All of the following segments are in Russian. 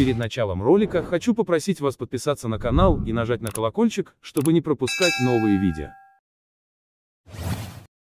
Перед началом ролика хочу попросить вас подписаться на канал и нажать на колокольчик, чтобы не пропускать новые видео.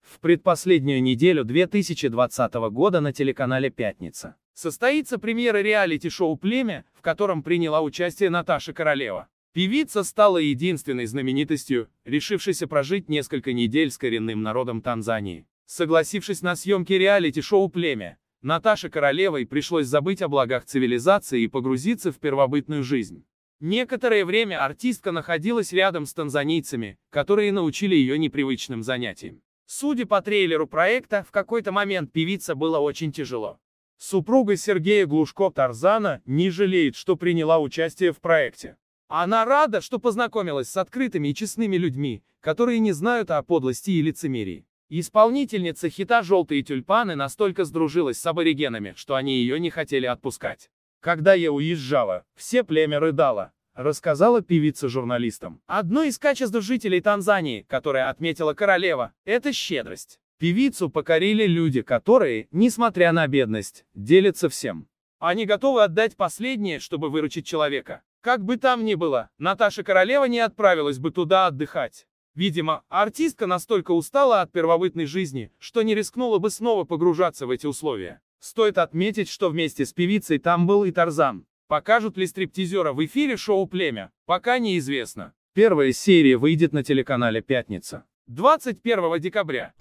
В предпоследнюю неделю 2020 года на телеканале «Пятница» состоится премьера реалити-шоу «Племя», в котором приняла участие Наташа Королева. Певица стала единственной знаменитостью, решившейся прожить несколько недель с коренным народом Танзании. Согласившись на съемки реалити-шоу «Племя», Наташе Королевой пришлось забыть о благах цивилизации и погрузиться в первобытную жизнь. Некоторое время артистка находилась рядом с танзанийцами, которые научили ее непривычным занятиям. Судя по трейлеру проекта, в какой-то момент певица было очень тяжело. Супруга Сергея Глушко Тарзана не жалеет, что приняла участие в проекте. Она рада, что познакомилась с открытыми и честными людьми, которые не знают о подлости и лицемерии. Исполнительница хита «Желтые тюльпаны» настолько сдружилась с аборигенами, что они ее не хотели отпускать. «Когда я уезжала, все племя рыдало», — рассказала певица журналистам. Одно из качеств жителей Танзании, которое отметила королева, — это щедрость. Певицу покорили люди, которые, несмотря на бедность, делятся всем. Они готовы отдать последнее, чтобы выручить человека. Как бы там ни было, Наташа Королева не отправилась бы туда отдыхать. Видимо, артистка настолько устала от первобытной жизни, что не рискнула бы снова погружаться в эти условия. Стоит отметить, что вместе с певицей там был и Тарзан. Покажут ли стриптизера в эфире шоу «Племя», пока неизвестно. Первая серия выйдет на телеканале «Пятница». 21 декабря.